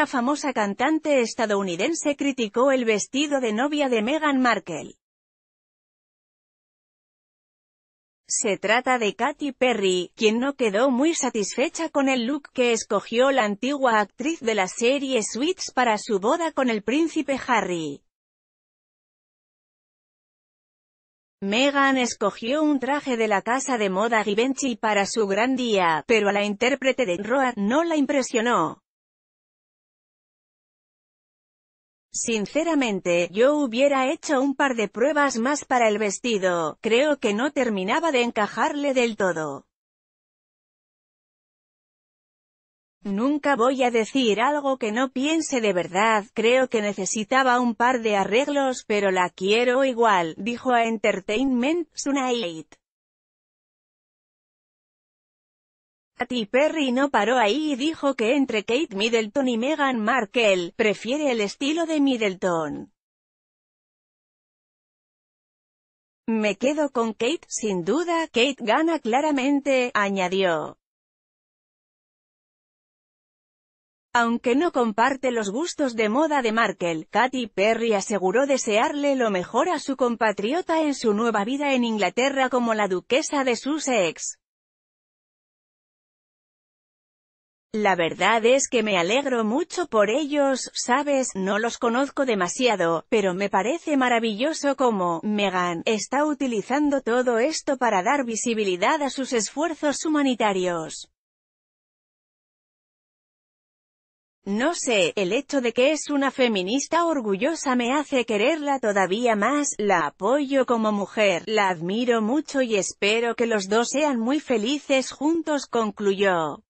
una famosa cantante estadounidense criticó el vestido de novia de Meghan Markle. Se trata de Katy Perry, quien no quedó muy satisfecha con el look que escogió la antigua actriz de la serie Suits para su boda con el príncipe Harry. Meghan escogió un traje de la casa de moda Givenchy para su gran día, pero a la intérprete de Roar no la impresionó. Sinceramente, yo hubiera hecho un par de pruebas más para el vestido, creo que no terminaba de encajarle del todo. Nunca voy a decir algo que no piense de verdad, creo que necesitaba un par de arreglos pero la quiero igual, dijo a Entertainment Tonight. Katy Perry no paró ahí y dijo que entre Kate Middleton y Meghan Markle, prefiere el estilo de Middleton. Me quedo con Kate, sin duda, Kate gana claramente, añadió. Aunque no comparte los gustos de moda de Markle, Katy Perry aseguró desearle lo mejor a su compatriota en su nueva vida en Inglaterra como la duquesa de Sussex. La verdad es que me alegro mucho por ellos, sabes, no los conozco demasiado, pero me parece maravilloso cómo Megan está utilizando todo esto para dar visibilidad a sus esfuerzos humanitarios. No sé, el hecho de que es una feminista orgullosa me hace quererla todavía más, la apoyo como mujer, la admiro mucho y espero que los dos sean muy felices juntos concluyó.